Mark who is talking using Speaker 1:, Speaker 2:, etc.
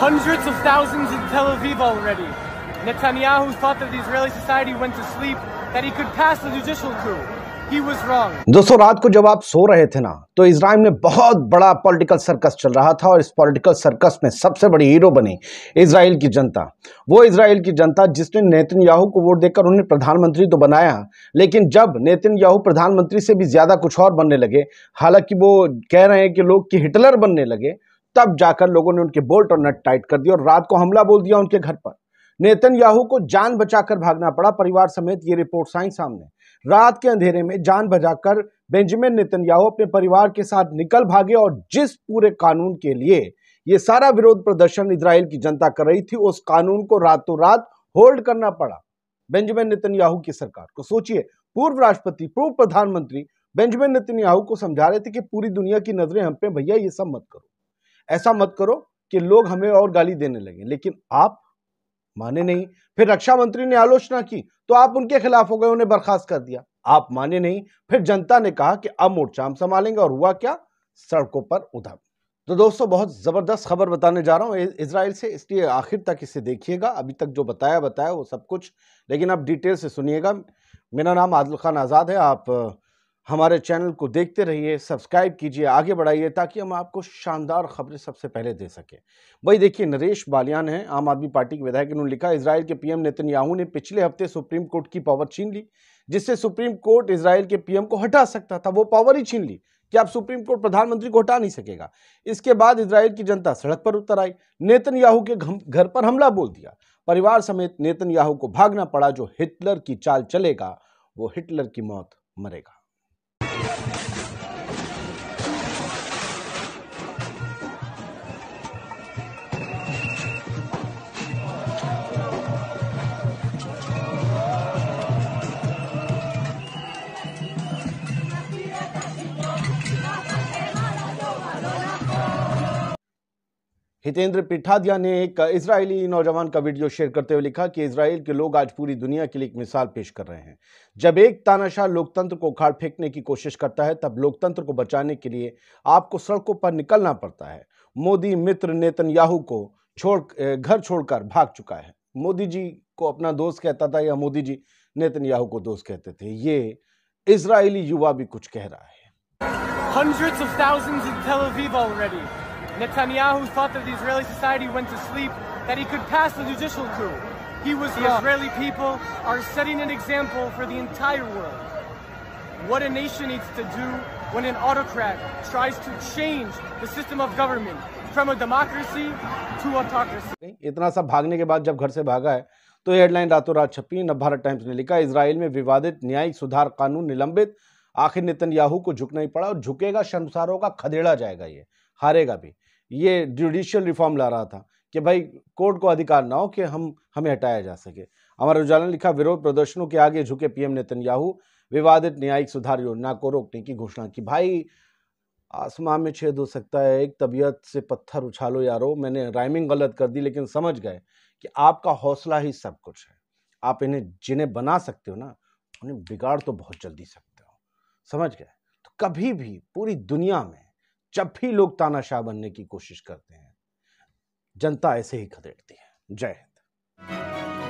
Speaker 1: hundreds of thousands in Tel Aviv already. Netanyahu thought that the Israeli society went to sleep, that he could pass the judicial coup.
Speaker 2: दोस्तों रात को जब आप सो रहे थे ना तो इसराइल में बहुत बड़ा पॉलिटिकल सर्कस चल रहा था और इस पॉलिटिकल सर्कस में सबसे बड़ी हीरो बनी इसराइल की जनता वो इसराइल की जनता जिसने नितिन याहू को वोट देकर उन्हें प्रधानमंत्री तो बनाया लेकिन जब नितिन याहू प्रधानमंत्री से भी ज़्यादा कुछ और बनने लगे हालांकि वो कह रहे हैं कि लोग कि हिटलर बनने लगे तब जाकर लोगों ने उनके बोल्ट और नट टाइट कर दिया और रात को हमला बोल दिया उनके घर पर नेतन याहू को जान बचाकर भागना पड़ा परिवार समेत ये रिपोर्ट आई सामने रात के अंधेरे में जान बचाकर बेंजामिन नेतन याहू अपने परिवार के साथ निकल भागे और जिस पूरे कानून के लिए ये सारा विरोध प्रदर्शन इसराइल की जनता कर रही थी उस कानून को रातों रात होल्ड करना पड़ा बेंजामिन याहू की सरकार को सोचिए पूर्व राष्ट्रपति पूर्व प्रधानमंत्री बेंजामिन याहू को समझा रहे थे कि पूरी दुनिया की नजरें हम पे भैया ये सब मत करो ऐसा मत करो कि लोग हमें और गाली देने लगे लेकिन आप माने नहीं फिर रक्षा मंत्री ने आलोचना की तो आप उनके खिलाफ हो गए उन्हें बर्खास्त कर दिया आप माने नहीं फिर जनता ने कहा कि अब मोर्चा हम संभालेंगे और हुआ क्या सड़कों पर उधम तो दोस्तों बहुत ज़बरदस्त खबर बताने जा रहा हूँ इसराइल से इसलिए आखिर तक इसे देखिएगा अभी तक जो बताया बताया वो सब कुछ लेकिन अब डिटेल से सुनिएगा मेरा नाम आदिल खान आज़ाद है आप हमारे चैनल को देखते रहिए सब्सक्राइब कीजिए आगे बढ़ाइए ताकि हम आपको शानदार खबरें सबसे पहले दे सकें वही देखिए नरेश बालियान हैं आम आदमी पार्टी के विधायक उन्होंने लिखा इसराइल के पीएम नेतन्याहू ने पिछले हफ्ते सुप्रीम कोर्ट की पावर छीन ली जिससे सुप्रीम कोर्ट इसराइल के पीएम को हटा सकता था वो पावर ही छीन ली कि आप सुप्रीम कोर्ट प्रधानमंत्री को हटा नहीं सकेगा इसके बाद इसराइल की जनता सड़क पर उतर आई नेतन के घर पर हमला बोल दिया परिवार समेत नेतन को भागना पड़ा जो हिटलर की चाल चलेगा वो हिटलर की मौत मरेगा हितेंद्र पिठादिया ने एक इसराइली नौजवान का वीडियो शेयर करते हुए लिखा कि इसराइल के लोग आज पूरी दुनिया के लिए एक मिसाल पेश कर रहे हैं जब एक तानाशाह लोकतंत्र को उखाड़ फेंकने की कोशिश करता है तब लोकतंत्र को बचाने के लिए आपको सड़कों पर निकलना पड़ता है मोदी मित्र नेतन्याहू को छोड़ घर छोड़कर भाग चुका है मोदी जी को अपना दोस्त कहता था या मोदी जी नेतन्याहू को दोस्त कहते थे ये इसराइली युवा भी कुछ कह रहा है
Speaker 1: Hundreds of thousands in Tel Aviv already. Netanyahu thought that the Israeli society went to sleep, that he could pass the judicial coup. He was the Israeli people are setting an example for the entire world. What a nation needs to do when an autocrat tries to change the system of government from a democracy to autocracy.
Speaker 2: इतना सब भागने के बाद जब घर से भागा है तो हेडलाइन रातों रात छपी नव भारत टाइम्स ने लिखा इसराइल में विवादित न्यायिक सुधार कानून निलंबित आखिर नितन याहू को झुकना ही पड़ा और झुकेगा शर्मसारों का खदेड़ा जाएगा ये हारेगा भी ये जुडिशियल रिफॉर्म ला रहा था कि भाई कोर्ट को अधिकार ना हो कि हम हमें हटाया जा सके अमर उजाला ने लिखा विरोध प्रदर्शनों के आगे झुके पीएम नेतन्याहू विवादित न्यायिक सुधार योजना को रोकने की घोषणा की भाई आसमान में छेद हो सकता है एक तबीयत से पत्थर उछालो यारो मैंने राइमिंग गलत कर दी लेकिन समझ गए कि आपका हौसला ही सब कुछ है आप इन्हें जिन्हें बना सकते हो ना उन्हें बिगाड़ तो बहुत जल्दी सकते हो समझ गए तो कभी भी पूरी दुनिया में जब भी लोग तानाशाह बनने की कोशिश करते हैं जनता ऐसे ही खदेड़ती है जय हिंद